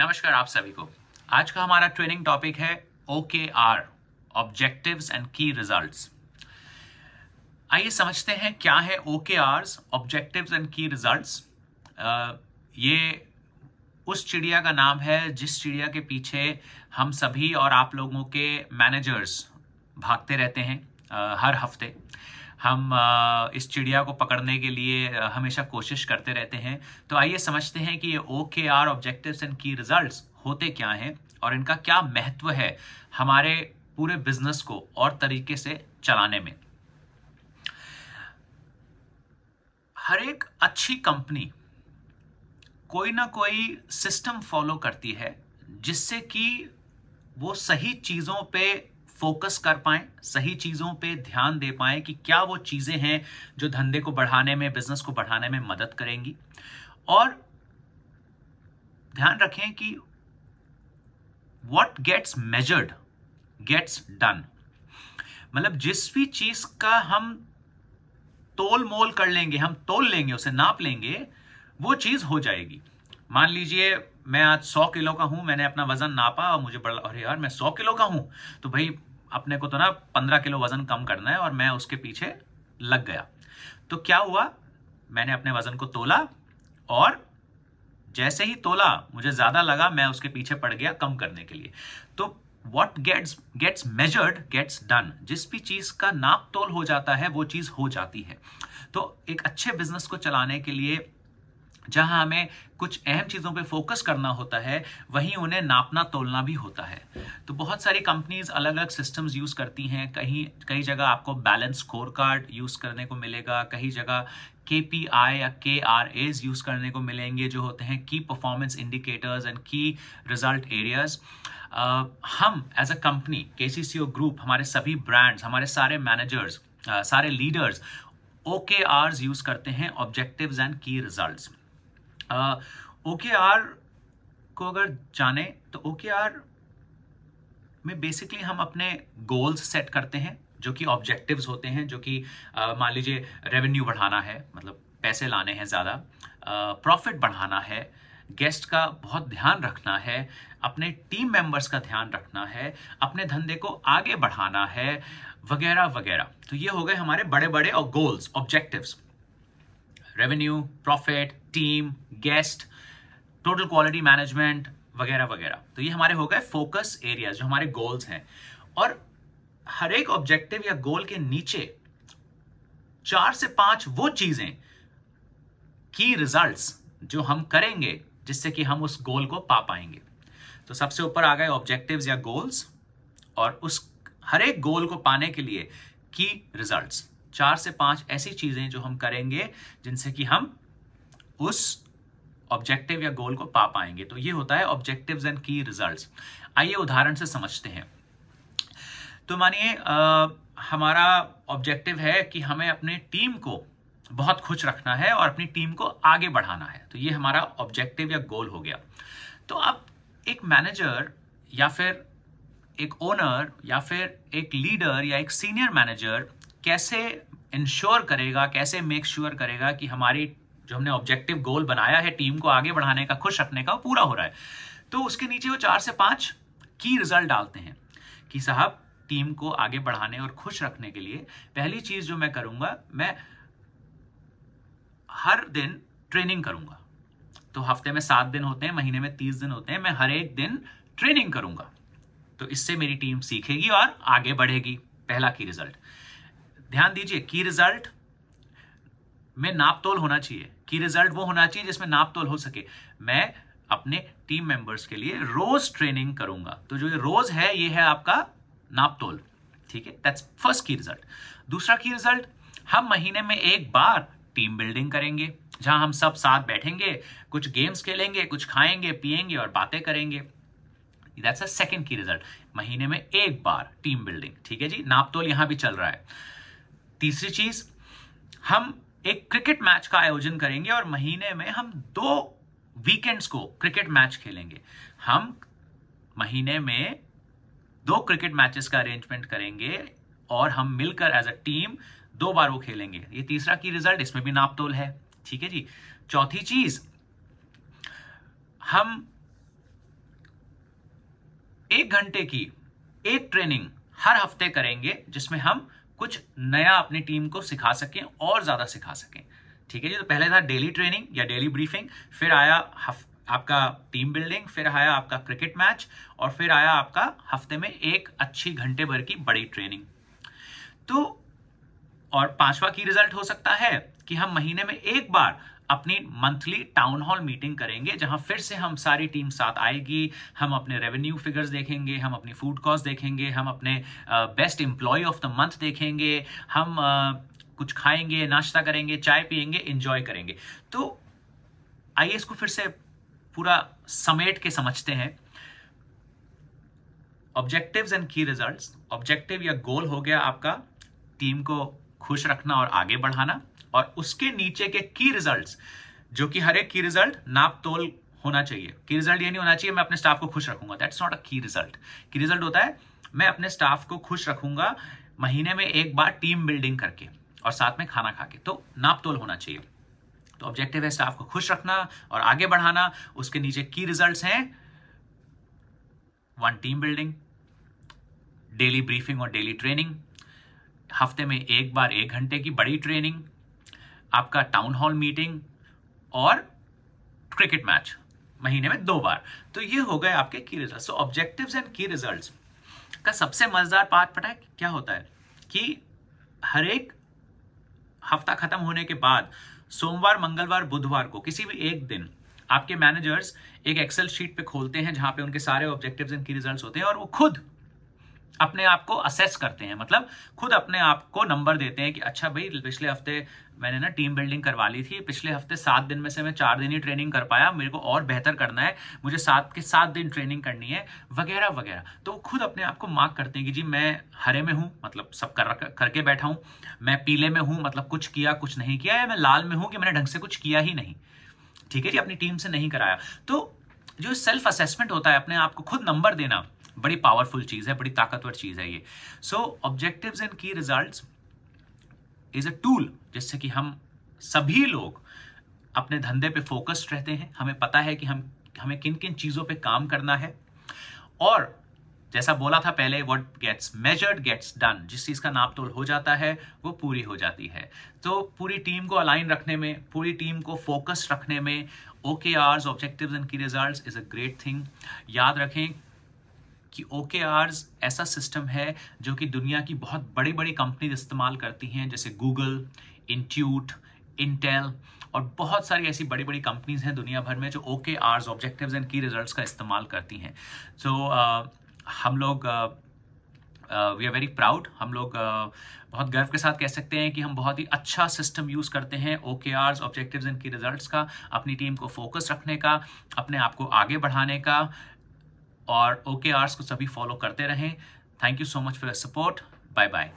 नमस्कार आप सभी को आज का हमारा ट्रेनिंग टॉपिक है O K R objective and key result आइए समझते हैं क्या है O K hours objective and key result ये उस चिड़िया का नाम है जिस चिड़िया के पीछे हम सभी और आप लोगों के मैनेजर्स भागते रहते हैं आ, हर हफ्ते हम इस चिड़िया को पकड़ने के लिए हमेशा कोशिश करते रहते हैं तो आइए समझते हैं कि ये O K R objective and key result होते क्या हैं और इनका क्या महत्व है हमारे पूरे बिजनेस को और तरीके से चलाने में हर एक अच्छी कंपनी कोई ना कोई सिस्टम फॉलो करती है जिससे कि वो सही चीज़ों पे फोकस कर पाएं सही चीज़ों पे ध्यान दे पाएं कि क्या वो चीज़ें हैं जो धंधे को बढ़ाने में बिजनेस को बढ़ाने में मदद करेंगी और ध्यान रखें कि what gets measured gets done मतलब जिस भी चीज का हम तोल मोल कर लेंगे हम तोल लेंगे उसे नाप लेंगे वो चीज हो जाएगी मान लीजिए मैं आज 100 किलो का हूं मैंने अपना वजन नापा और मुझे बड़ा अरे यार मैं 100 किलो का हूं तो भाई अपने को तो ना पंद्रह किलो वजन कम करना है और मैं उसके पीछे लग गया तो क्या हुआ मैंने अपने वजन को तोला और जैसे ही तोला मुझे ज्यादा लगा मैं उसके पीछे पड़ गया कम करने के लिए तो what gets gets measured gets done जिस भी चीज का नाप तोल हो जाता है वो चीज हो जाती है तो एक अच्छे बिजनेस को चलाने के लिए जहां हमें कुछ अहम चीज़ों पे फोकस करना होता है वहीं उन्हें नापना तोलना भी होता है तो बहुत सारी कंपनीज अलग अलग सिस्टम्स यूज़ करती हैं कहीं कई जगह आपको बैलेंस स्कोर कार्ड यूज़ करने को मिलेगा कहीं जगह के पी आई या के आर एज यूज़ करने को मिलेंगे जो होते हैं key performance indicators and key result areas हम एज अ कंपनी के सी सी ओ ग्रुप हमारे सभी ब्रांड्स हमारे सारे मैनेजर्स uh, सारे leaders O K Rs use करते हैं objectives and key results okay R को अगर जाने तो ओके आर में बेसिकली हम अपने गोल्स सेट करते हैं जो कि ऑब्जेक्टिव्स होते हैं जो कि मान लीजिए रेवेन्यू बढ़ाना है मतलब पैसे लाने हैं ज़्यादा प्रॉफिट बढ़ाना है गेस्ट का बहुत ध्यान रखना है अपने टीम मेंबर्स का ध्यान रखना है अपने धंधे को आगे बढ़ाना है वगैरह वगैरह तो ये हो गए हमारे बड़े बड़े और goals objectives revenue profit team guest total quality management वगैरह वगैरह तो ये हमारे हो गए फोकस एरियाज जो हमारे गोल्स हैं और हर एक ऑब्जेक्टिव या गोल के नीचे चार से पांच वो चीजें की रिजल्ट्स जो हम करेंगे जिससे कि हम उस गोल को पा पाएंगे तो सबसे ऊपर आ गए ऑब्जेक्टिव्स या गोल्स और उस हर एक गोल को पाने के लिए की रिजल्ट्स चार से पांच ऐसी चीजें जो हम करेंगे जिनसे कि हम उस ऑब्जेक्टिव या गोल को पा पाएंगे तो ये होता है ऑब्जेक्टिव्स एंड की रिजल्ट्स आइए उदाहरण से समझते हैं तो मानिए हमारा ऑब्जेक्टिव है कि हमें अपने टीम को बहुत खुश रखना है और अपनी टीम को आगे बढ़ाना है तो ये हमारा ऑब्जेक्टिव या गोल हो गया तो अब एक मैनेजर या फिर एक ओनर या फिर एक लीडर या एक सीनियर मैनेजर कैसे इंश्योर करेगा कैसे मेक श्योर sure करेगा कि हमारी जो हमने ऑब्जेक्टिव गोल बनाया है टीम को आगे बढ़ाने का खुश रखने का पूरा हो रहा है तो उसके नीचे वो चार से पांच की रिजल्ट डालते हैं कि साहब टीम को आगे बढ़ाने और खुश रखने के लिए पहली चीज जो मैं करूंगा मैं हर दिन ट्रेनिंग करूंगा तो हफ्ते में सात दिन होते हैं महीने में तीस दिन होते हैं मैं हर एक दिन ट्रेनिंग करूंगा तो इससे मेरी टीम सीखेगी और आगे बढ़ेगी पहला की रिजल्ट ध्यान दीजिए की रिजल्ट में नापतोल होना चाहिए की रिजल्ट वो होना चाहिए जिसमें नापतोल हो सके मैं अपने टीम मेंबर्स के लिए रोज ट्रेनिंग करूंगा तो जो ये रोज है ये है आपका नापतोल ठीक है दैट्स फर्स्ट की रिजल्ट दूसरा की रिजल्ट हम महीने में एक बार टीम बिल्डिंग करेंगे जहां हम सब साथ बैठेंगे कुछ गेम्स खेलेंगे कुछ खाएंगे पिएंगे और बातें करेंगे that's a second key result महीने में एक बार टीम बिल्डिंग ठीक है जी नापतोल यहां भी चल रहा है तीसरी चीज हम एक क्रिकेट मैच का आयोजन करेंगे और महीने में हम दो वीकेंड्स को क्रिकेट मैच खेलेंगे हम महीने में दो क्रिकेट मैचेस का अरेंजमेंट करेंगे और हम मिलकर एज अ टीम दो बार वो खेलेंगे ये तीसरा की रिजल्ट इसमें भी नापतोल है ठीक है जी चौथी चीज हम एक घंटे की एक ट्रेनिंग हर हफ्ते करेंगे जिसमें हम कुछ नया अपनी टीम को सिखा सकें और ज़्यादा सिखा सकें ठीक है जी तो पहले था डेली ट्रेनिंग या डेली ब्रीफिंग फिर आया आपका टीम बिल्डिंग फिर आया आपका क्रिकेट मैच और फिर आया आपका हफ्ते में एक अच्छी घंटे भर की बड़ी ट्रेनिंग तो और पांचवा की रिजल्ट हो सकता है कि हम महीने में एक बार अपनी मंथली टाउन हॉल मीटिंग करेंगे जहां फिर से हम सारी टीम साथ आएगी हम अपने रेवेन्यू फिगर्स देखेंगे हम अपनी फूड कॉस्ट देखेंगे हम अपने best employee of the month देखेंगे हम uh, कुछ खाएंगे नाश्ता करेंगे चाय पियेंगे इंजॉय करेंगे तो आइए इसको फिर से पूरा समेट के समझते हैं objectives and key results objective या गोल हो गया आपका टीम को खुश रखना और आगे बढ़ाना और उसके नीचे के की रिजल्ट जो कि हर एक की रिजल्ट नाप तोल होना चाहिए की रिजल्ट ये नहीं होना चाहिए मैं अपने स्टाफ को खुश रखूंगा दैट्स नॉट अ की रिजल्ट की रिजल्ट होता है मैं अपने स्टाफ को खुश रखूंगा महीने में एक बार टीम बिल्डिंग करके और साथ में खाना खा के तो नाप तोल होना चाहिए तो ऑब्जेक्टिव है स्टाफ को खुश रखना और आगे बढ़ाना उसके नीचे की रिजल्ट हैं one team building daily briefing और डेली ट्रेनिंग हफ्ते में एक बार एक घंटे की बड़ी ट्रेनिंग आपका टाउन हॉल मीटिंग और क्रिकेट मैच महीने में दो बार तो ये हो गए आपके key result so objective and key result का सबसे मजेदार पार्ट पता है क्या होता है कि हर एक हफ्ता खत्म होने के बाद सोमवार मंगलवार बुधवार को किसी भी एक दिन आपके मैनेजर्स एक एक्सेल शीट पे खोलते हैं जहां पे उनके सारे ऑब्जेक्टिव्स एंड की रिजल्ट्स होते हैं और वो खुद अपने आप को असेस करते हैं मतलब खुद अपने आप को नंबर देते हैं कि अच्छा भाई पिछले हफ्ते मैंने ना टीम बिल्डिंग करवा ली थी पिछले हफ्ते सात दिन में से मैं चार दिन ही ट्रेनिंग कर पाया मेरे को और बेहतर करना है मुझे सात के सात दिन ट्रेनिंग करनी है वगैरह वगैरह तो वो खुद अपने आप को मार्क करते हैं कि जी मैं हरे में हूँ मतलब सब कर करके बैठा हूँ मैं पीले में हूँ मतलब कुछ किया कुछ नहीं किया या मैं लाल में हूँ कि मैंने ढंग से कुछ किया ही नहीं ठीक है जी अपनी टीम से नहीं कराया तो जो सेल्फ असेसमेंट होता है अपने आप को खुद नंबर देना बड़ी पावरफुल चीज़ है बड़ी ताकतवर चीज़ है ये so objective and key result is a tool जिससे कि हम सभी लोग अपने धंधे पे फोकस्ड रहते हैं हमें पता है कि हम हमें किन किन चीज़ों पे काम करना है और जैसा बोला था पहले what gets measured gets done जिस चीज़ का नाप तोल हो जाता है वो पूरी हो जाती है तो पूरी टीम को अलाइन रखने में पूरी टीम को फोकस रखने में okay hours objective and key result is a great thing याद रखें कि ओके आर्स ऐसा सिस्टम है जो कि दुनिया की बहुत बड़ी बड़ी कंपनीज इस्तेमाल करती हैं जैसे गूगल इंट्यूट इंटेल और बहुत सारी ऐसी बड़ी बड़ी कंपनीज हैं दुनिया भर में जो okay hours objective and key result का इस्तेमाल करती हैं सो so, uh, हम लोग वी आर वेरी प्राउड हम लोग uh, बहुत गर्व के साथ कह सकते हैं कि हम बहुत ही अच्छा सिस्टम यूज़ करते हैं okay hours objective and key result का अपनी टीम को फोकस रखने का अपने आप को आगे बढ़ाने का और ओके आर्स को सभी फॉलो करते रहें thank you so much for your support bye bye